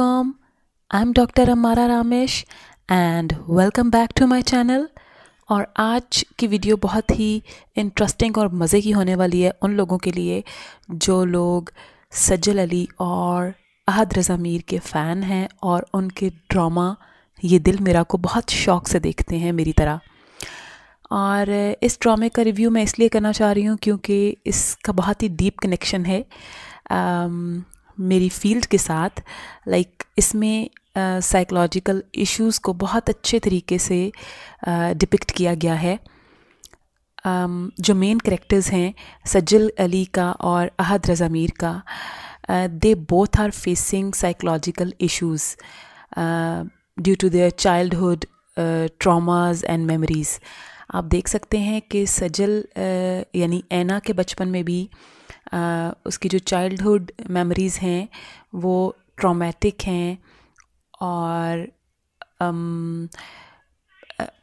I am doctor Amara Ramesh and welcome back to my channel और आज की वीडियो बहुत ही इंटरेस्टिंग और मज़े की होने वाली है उन लोगों के लिए जो लोग सज्जल अली और अहद रज़ा मीर के फ़ैन हैं और उनके ड्रामा ये दिल मेरा को बहुत शौक़ से देखते हैं मेरी तरह और इस ड्रामे का रिव्यू मैं इसलिए करना चाह रही हूँ क्योंकि इसका बहुत ही डीप कनेक्शन है आम, मेरी फील्ड के साथ लाइक like, इसमें साइकोलॉजिकल uh, इश्यूज़ को बहुत अच्छे तरीके से डिपिक्ट uh, किया गया है um, जो मेन करेक्टर्स हैं सज्जल अली का और अहद रज़ामीर का they both are facing psychological issues due to their childhood traumas and memories आप देख सकते हैं कि सजल यानी ऐना के बचपन में भी उसकी जो चाइल्डहुड मेमोरीज़ हैं वो ट्रॉमेटिक हैं और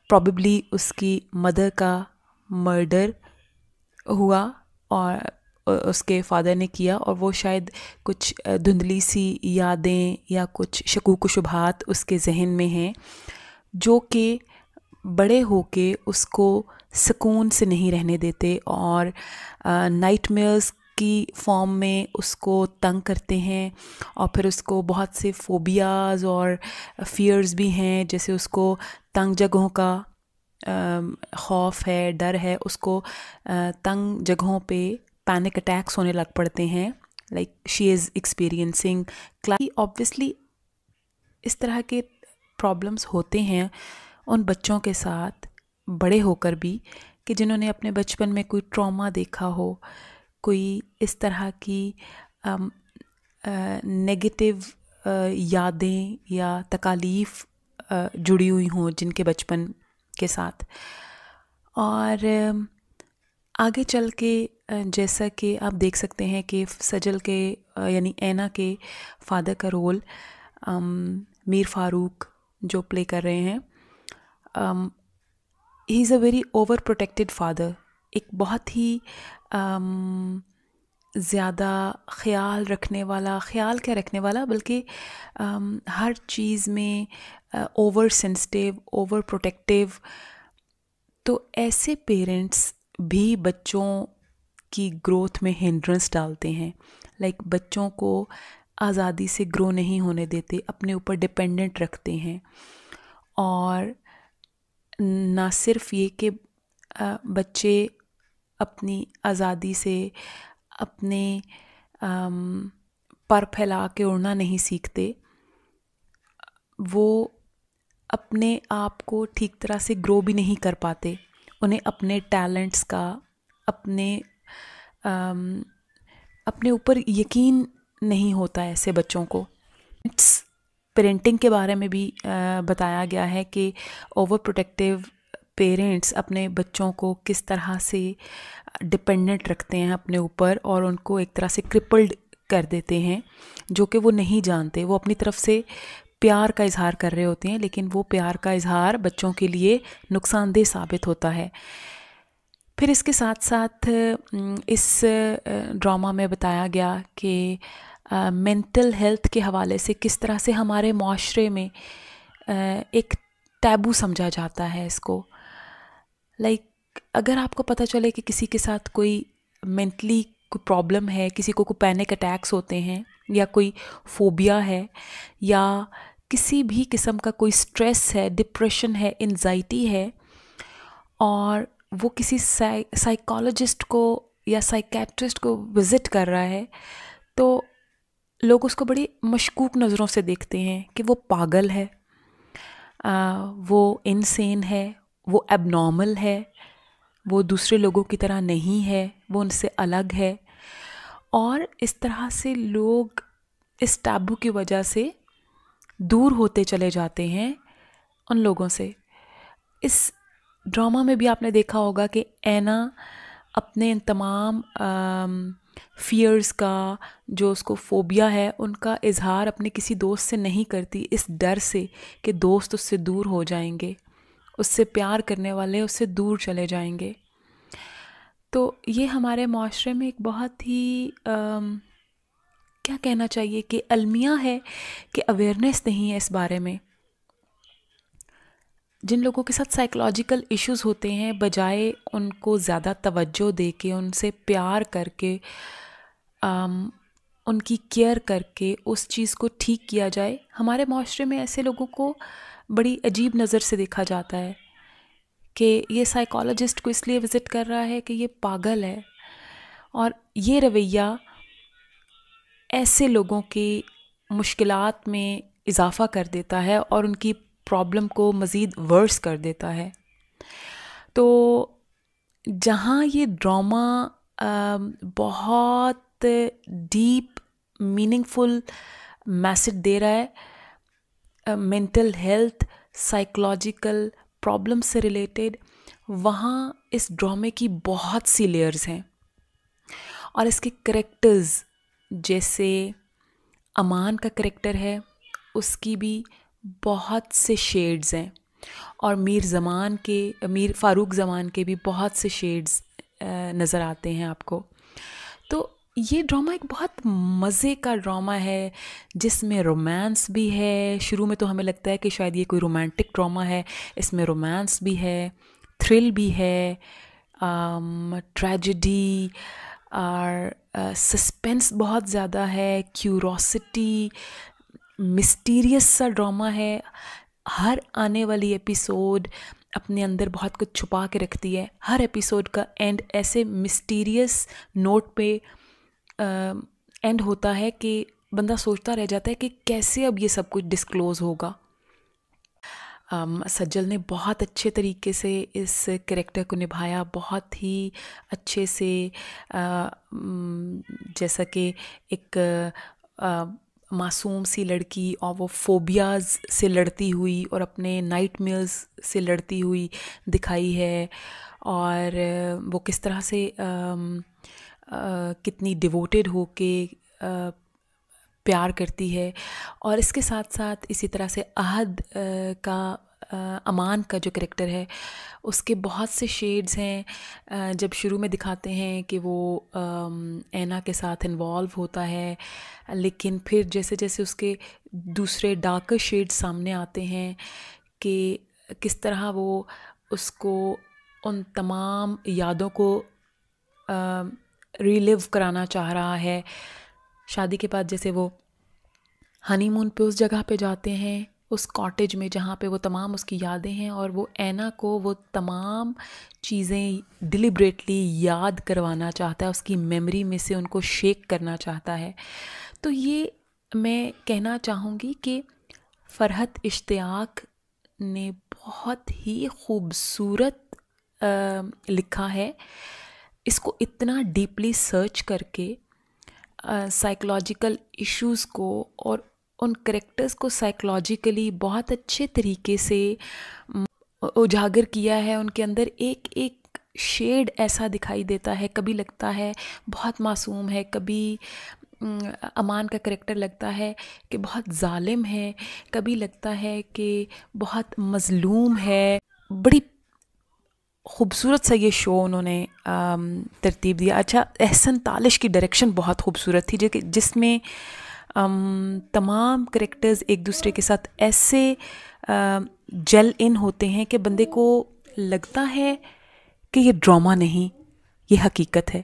प्रॉब्ली उसकी मदर का मर्डर हुआ और उसके फादर ने किया और वो शायद कुछ धुंधली सी यादें या कुछ शकूक शुभात उसके जहन में हैं जो कि बड़े होके उसको सुकून से नहीं रहने देते और नाइटमेयर्स की फॉर्म में उसको तंग करते हैं और फिर उसको बहुत से फोबियाज और फियर्स भी हैं जैसे उसको तंग जगहों का खौफ है डर है उसको तंग जगहों पे पैनिक अटैक्स होने लग पड़ते हैं लाइक शी इज़ एक्सपीरियंसिंग क्लाई ऑब्वियसली इस तरह के प्रॉब्लम्स होते हैं उन बच्चों के साथ बड़े होकर भी कि जिन्होंने अपने बचपन में कोई ट्रॉमा देखा हो कोई इस तरह की नेगेटिव यादें या तकालीफ जुड़ी हुई हों जिनके बचपन के साथ और आगे चल के जैसा कि आप देख सकते हैं कि सजल के यानी ऐना के फादर का रोल मीर फारूक जो प्ले कर रहे हैं he is a very overprotected father एक बहुत ही ज़्यादा ख्याल रखने वाला ख्याल क्या रखने वाला बल्कि हर चीज़ में ओवर सेंसिटिव ओवर प्रोटेक्टिव तो ऐसे पेरेंट्स भी बच्चों की ग्रोथ में हिंड्रेंस डालते हैं लाइक like बच्चों को आज़ादी से ग्रो नहीं होने देते अपने ऊपर डिपेंडेंट रखते हैं और ना सिर्फ ये कि बच्चे अपनी आज़ादी से अपने पर फैला के उड़ना नहीं सीखते वो अपने आप को ठीक तरह से ग्रो भी नहीं कर पाते उन्हें अपने टैलेंट्स का अपने आम, अपने ऊपर यकीन नहीं होता ऐसे बच्चों को इट्स पेरेंटिंग के बारे में भी आ, बताया गया है कि ओवर प्रोटेक्टिव पेरेंट्स अपने बच्चों को किस तरह से डिपेंडेंट रखते हैं अपने ऊपर और उनको एक तरह से क्रिपल्ड कर देते हैं जो कि वो नहीं जानते वो अपनी तरफ से प्यार का इजहार कर रहे होते हैं लेकिन वो प्यार का इजहार बच्चों के लिए नुकसानदेह साबित होता है फिर इसके साथ साथ इस ड्रामा में बताया गया कि मेंटल हेल्थ के हवाले से किस तरह से हमारे माशरे में एक टैबू समझा जाता है इसको लाइक like, अगर आपको पता चले कि किसी के साथ कोई मेंटली कोई प्रॉब्लम है किसी को कोई पैनिक अटैक्स होते हैं या कोई फोबिया है या किसी भी किस्म का कोई स्ट्रेस है डिप्रेशन है एनजाइटी है और वो किसी साइकोलॉजिस्ट को या साइकेट्रिस्ट को विज़िट कर रहा है तो लोग उसको बड़ी मशकूक नज़रों से देखते हैं कि वो पागल है आ, वो इनसेन है वो एबनॉर्मल है वो दूसरे लोगों की तरह नहीं है वो उनसे अलग है और इस तरह से लोग इस टैबू की वजह से दूर होते चले जाते हैं उन लोगों से इस ड्रामा में भी आपने देखा होगा कि एना अपने इन तमाम फियर्स का जो उसको फोबिया है उनका इजहार अपने किसी दोस्त से नहीं करती इस डर से कि दोस्त उससे दूर हो जाएंगे उससे प्यार करने वाले उससे दूर चले जाएंगे तो ये हमारे माशरे में एक बहुत ही आ, क्या कहना चाहिए कि अलमिया है कि अवेयरनेस नहीं है इस बारे में जिन लोगों के साथ साइकोलॉजिकल इश्यूज होते हैं बजाय उनको ज़्यादा तवज्जो दे के उनसे प्यार करके आम, उनकी केयर करके उस चीज़ को ठीक किया जाए हमारे माशरे में ऐसे लोगों को बड़ी अजीब नज़र से देखा जाता है कि ये साइकोलॉजिस्ट को इसलिए विज़िट कर रहा है कि ये पागल है और ये रवैया ऐसे लोगों की मुश्किल में इजाफ़ा कर देता है और उनकी प्रॉब्लम को मज़ीद वर्स कर देता है तो जहाँ ये ड्रामा बहुत डीप मीनिंगफुल मैसेज दे रहा है मेंटल हेल्थ साइकोलॉजिकल प्रॉब्लम से रिलेटेड वहाँ इस ड्रामे की बहुत सी लेयर्स हैं और इसके करेक्टर्स जैसे अमान का करेक्टर है उसकी भी बहुत से शेड्स हैं और मीर जमान के मीर फ़ारूक जमान के भी बहुत से शेड्स नज़र आते हैं आपको ये ड्रामा एक बहुत मज़े का ड्रामा है जिसमें रोमांस भी है शुरू में तो हमें लगता है कि शायद ये कोई रोमांटिक ड्रामा है इसमें रोमांस भी है थ्रिल भी है ट्रेजिडी और सस्पेंस बहुत ज़्यादा है क्यूरोसिटी मिस्टीरियस सा ड्रामा है हर आने वाली एपिसोड अपने अंदर बहुत कुछ छुपा के रखती है हर एपिसोड का एंड ऐसे मिस्टीरियस नोट पे एंड होता है कि बंदा सोचता रह जाता है कि कैसे अब ये सब कुछ डिस्क्लोज़ होगा सज्जल ने बहुत अच्छे तरीके से इस करेक्टर को निभाया बहुत ही अच्छे से जैसा कि एक मासूम सी लड़की और वो फोबियाज से लड़ती हुई और अपने नाइट से लड़ती हुई दिखाई है और वो किस तरह से आ, कितनी डिवोटेड हो के प्यार करती है और इसके साथ साथ इसी तरह से अहद का अमान का जो करेक्टर है उसके बहुत से शेड्स हैं जब शुरू में दिखाते हैं कि वो ऐना के साथ इन्वॉल्व होता है लेकिन फिर जैसे जैसे उसके दूसरे डार्कर शेड्स सामने आते हैं कि किस तरह वो उसको उन तमाम यादों को रिलिव कराना चाह रहा है शादी के बाद जैसे वो हनीमून पे उस जगह पे जाते हैं उस कॉटेज में जहाँ पे वो तमाम उसकी यादें हैं और वो ऐना को वो तमाम चीज़ें डिलिब्रेटली याद करवाना चाहता है उसकी मेमोरी में से उनको शेक करना चाहता है तो ये मैं कहना चाहूँगी कि फ़रहत इश्तियाक ने बहुत ही खूबसूरत लिखा है इसको इतना डीपली सर्च करके साइकोलॉजिकल uh, इश्यूज़ को और उन करेक्टर्स को साइकोलॉजिकली बहुत अच्छे तरीके से उजागर किया है उनके अंदर एक एक शेड ऐसा दिखाई देता है कभी लगता है बहुत मासूम है कभी अमान का करेक्टर लगता है कि बहुत जालिम है कभी लगता है कि बहुत मज़लूम है बड़ी खूबसूरत सा ये शो उन्होंने तरतीब दिया अच्छा एहसन तालिश की डायरेक्शन बहुत खूबसूरत थी जिसमें तमाम करेक्टर्स एक दूसरे के साथ ऐसे जल इन होते हैं कि बंदे को लगता है कि ये ड्रामा नहीं ये हकीकत है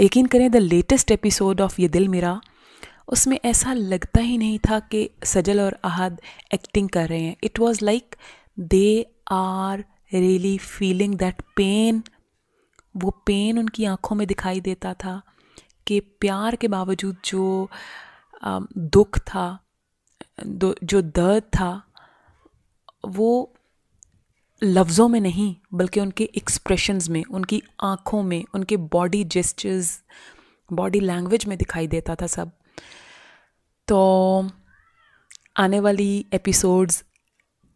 यकीन करें द लेटेस्ट एपिसोड ऑफ ये दिल मेरा उसमें ऐसा लगता ही नहीं था कि सजल और अहद एक्टिंग कर रहे हैं it was like they are really feeling that pain वो पेन उनकी आंखों में दिखाई देता था कि प्यार के बावजूद जो दुख था जो दर्द था वो लफ्ज़ों में नहीं बल्कि उनके एक्सप्रेशंस में उनकी आँखों में उनके बॉडी जेस्चर्स बॉडी लैंग्वेज में दिखाई देता था सब तो आने वाली एपिसोड्स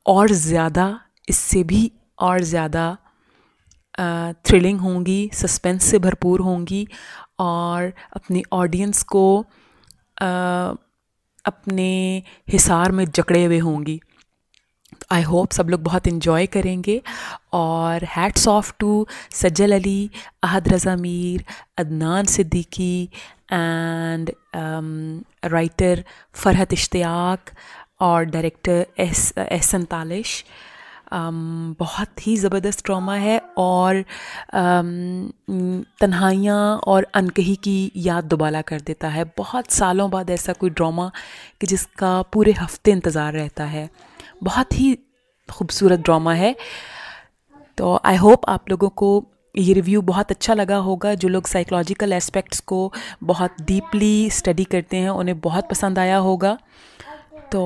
और ज़्यादा इससे भी और ज़्यादा थ्रिलिंग होंगी सस्पेंस से भरपूर होंगी और अपनी ऑडियंस को आ, अपने हिसार में जकड़े हुए होंगी आई होप सब लोग बहुत इन्जॉय करेंगे और hats off to Sajal Ali Ahad Raza Mir Adnan Siddiqui and writer um, Farhat Ishtiaq और डायरेक्टर एस एहसन तालिश बहुत ही ज़बरदस्त ट्रॉमा है और तन्हाइयाँ और अनकही की याद दुबाला कर देता है बहुत सालों बाद ऐसा कोई ड्रामा कि जिसका पूरे हफ्ते इंतज़ार रहता है बहुत ही खूबसूरत ड्रामा है तो आई होप आप लोगों को ये रिव्यू बहुत अच्छा लगा होगा जो लोग साइकोलॉजिकल एस्पेक्ट्स को बहुत डीपली स्टडी करते हैं उन्हें बहुत पसंद आया होगा तो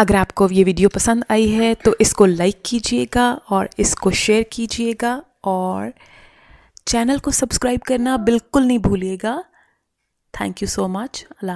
अगर आपको ये वीडियो पसंद आई है तो इसको लाइक कीजिएगा और इसको शेयर कीजिएगा और चैनल को सब्सक्राइब करना बिल्कुल नहीं भूलिएगा thank you so much Allah